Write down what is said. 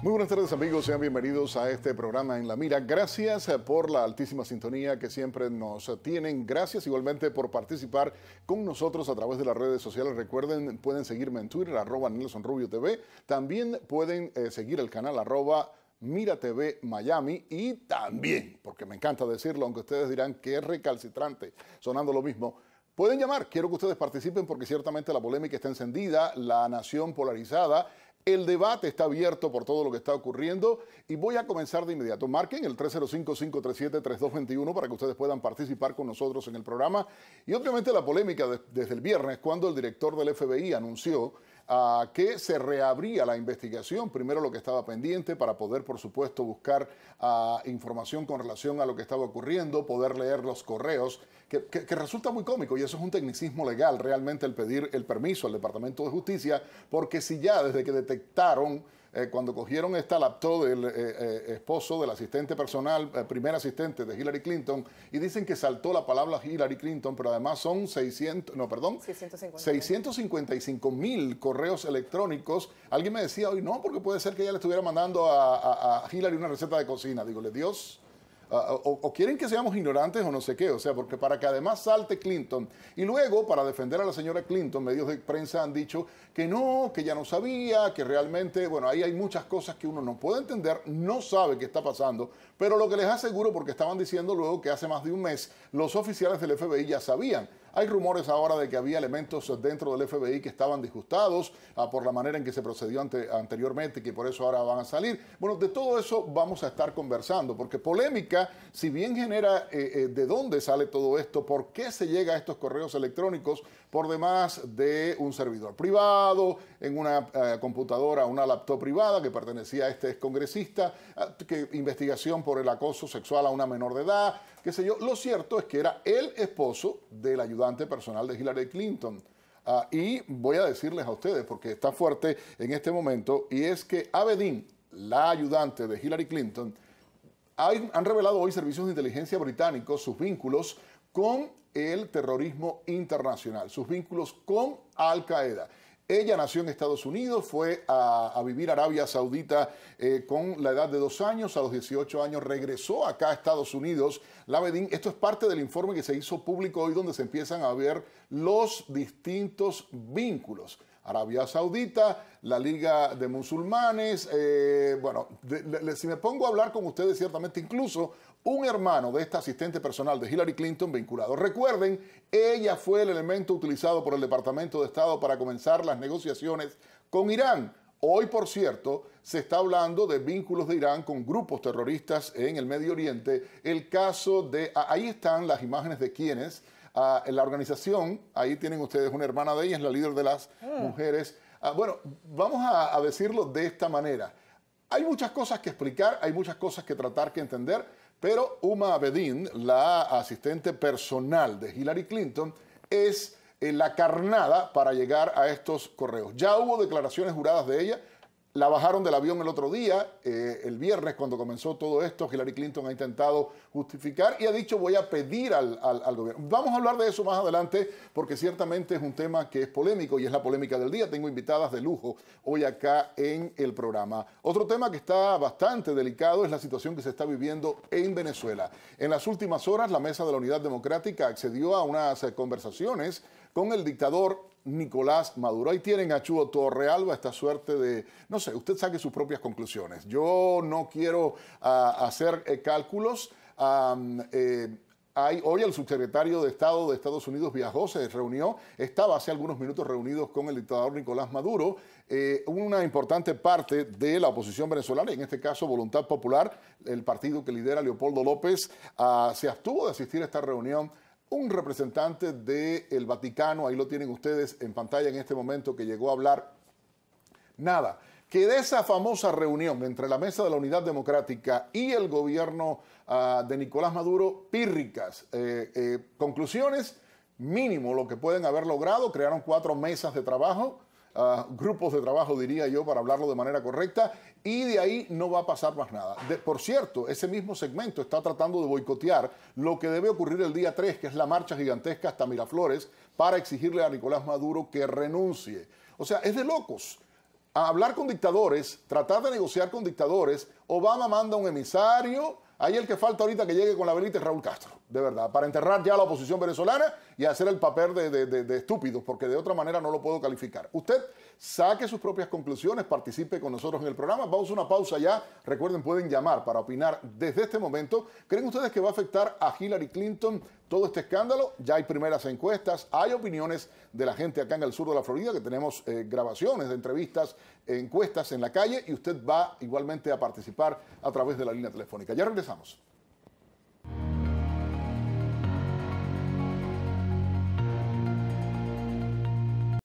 Muy buenas tardes amigos, sean bienvenidos a este programa en La Mira. Gracias eh, por la altísima sintonía que siempre nos eh, tienen. Gracias igualmente por participar con nosotros a través de las redes sociales. Recuerden, pueden seguirme en Twitter, arroba Nelson Rubio TV. También pueden eh, seguir el canal arroba Mira TV Miami y también, porque me encanta decirlo, aunque ustedes dirán que es recalcitrante, sonando lo mismo, Pueden llamar, quiero que ustedes participen porque ciertamente la polémica está encendida, la nación polarizada el debate está abierto por todo lo que está ocurriendo y voy a comenzar de inmediato. Marquen el 305-537-3221 para que ustedes puedan participar con nosotros en el programa. Y obviamente la polémica desde el viernes, cuando el director del FBI anunció que se reabría la investigación, primero lo que estaba pendiente, para poder, por supuesto, buscar ah, información con relación a lo que estaba ocurriendo, poder leer los correos, que, resulta muy cómico y eso es un tecnicismo legal, realmente el pedir el permiso al Departamento de Justicia, porque si ya desde que detectaron eh, cuando cogieron esta laptop del eh, eh, esposo del asistente personal, primer asistente de Hillary Clinton, y dicen que saltó la palabra Hillary Clinton, pero además son 600, no, perdón, 655 mil correos electrónicos. Alguien me decía hoy, no, porque puede ser que ella le estuviera mandando a, Hillary una receta de cocina. Digo, le Dios Ah, ah, o, o, quieren que seamos ignorantes o no sé qué, o sea, porque para que además salte Clinton y luego para defender a la señora Clinton, medios de prensa han dicho que no, que ya no sabía, que realmente, bueno, ahí hay muchas cosas que uno no puede entender, no sabe qué está pasando, pero lo que les aseguro, porque estaban diciendo luego que hace más de un mes los oficiales del FBI ya sabían. Hay rumores ahora de que había elementos dentro del FBI que estaban disgustados ah, por la manera en que se procedió anteriormente y que por eso ahora van a salir. Bueno, de todo eso vamos a estar conversando, porque polémica, si bien genera eh, eh, de dónde sale todo esto, por qué se llega a estos correos electrónicos por demás de un servidor privado, en una eh, computadora, una laptop privada que pertenecía a este congresista, ah, que investigación por el acoso sexual a una menor de edad, qué sé yo. Lo cierto es que era el esposo del ayudante personal de Hillary Clinton. Ah, y voy a decirles a ustedes, porque está fuerte en este momento, y es que Abedin, la ayudante de Hillary Clinton, han revelado hoy servicios de inteligencia británicos sus vínculos con el terrorismo internacional, sus vínculos con Al Qaeda. Ella nació en Estados Unidos, fue a, vivir a Arabia Saudita eh, con la edad de dos años, a los 18 años regresó acá a Estados Unidos. La esto es parte del informe que se hizo público hoy donde se empiezan a ver los distintos vínculos. Arabia Saudita, la Liga de Musulmanes. Eh, bueno, si me pongo a hablar con ustedes, ciertamente incluso un hermano de esta asistente personal de Hillary Clinton vinculado. Recuerden, ella fue el elemento utilizado por el Departamento de Estado para comenzar las negociaciones con Irán. Hoy, por cierto, se está hablando de vínculos de Irán con grupos terroristas en el Medio Oriente. El caso de... Ahí están las imágenes de quienes Ah, en la organización, ahí tienen ustedes una hermana de ella es la líder de las ah. mujeres. Ah, bueno, vamos a, a decirlo de esta manera. Hay muchas cosas que explicar, hay muchas cosas que tratar, que entender, pero Uma Abedin, la asistente personal de Hillary Clinton, es eh, la carnada para llegar a estos correos. Ya hubo declaraciones juradas de ella, la bajaron del avión el otro día, eh, el viernes cuando comenzó todo esto, Hillary Clinton ha intentado justificar y ha dicho voy a pedir al, al, gobierno. Vamos a hablar de eso más adelante porque ciertamente es un tema que es polémico y es la polémica del día. Tengo invitadas de lujo hoy acá en el programa. Otro tema que está bastante delicado es la situación que se está viviendo en Venezuela. En las últimas horas la Mesa de la Unidad Democrática accedió a unas conversaciones con el dictador Nicolás Maduro. Ahí tienen a Chubo Torrealba esta suerte de, no sé, usted saque sus propias conclusiones. Yo no quiero ah, hacer eh, cálculos. Eh, hoy el subsecretario de Estado de Estados Unidos viajó, se reunió, estaba hace algunos minutos reunidos con el dictador Nicolás Maduro. Eh, una importante parte de la oposición venezolana, en este caso Voluntad Popular, el partido que lidera Leopoldo López, ah, se abstuvo de asistir a esta reunión un representante del Vaticano, ahí lo tienen ustedes en pantalla en este momento, que llegó a hablar. Nada, que de esa famosa reunión entre la Mesa de la Unidad Democrática y el gobierno ah, de Nicolás Maduro, pírricas, eh, eh, conclusiones, mínimo lo que pueden haber logrado, crearon cuatro mesas de trabajo, grupos de trabajo, diría yo, para hablarlo de manera correcta, y de ahí no va a pasar más nada. por cierto, ese mismo segmento está tratando de boicotear lo que debe ocurrir el día 3, que es la marcha gigantesca hasta Miraflores, para exigirle a Nicolás Maduro que renuncie. O sea, es de locos. hablar con dictadores, tratar de negociar con dictadores, Obama manda un emisario, ahí el que falta ahorita que llegue con la velita es Raúl Castro de verdad, para enterrar ya a la oposición venezolana y hacer el papel de, estúpidos, porque de otra manera no lo puedo calificar. Usted saque sus propias conclusiones, participe con nosotros en el programa. Vamos a una pausa ya. Recuerden, pueden llamar para opinar desde este momento. ¿Creen ustedes que va a afectar a Hillary Clinton todo este escándalo? Ya hay primeras encuestas, hay opiniones de la gente acá en el sur de la Florida, que tenemos eh, grabaciones de entrevistas, encuestas en la calle, y usted va igualmente a participar a través de la línea telefónica. Ya regresamos.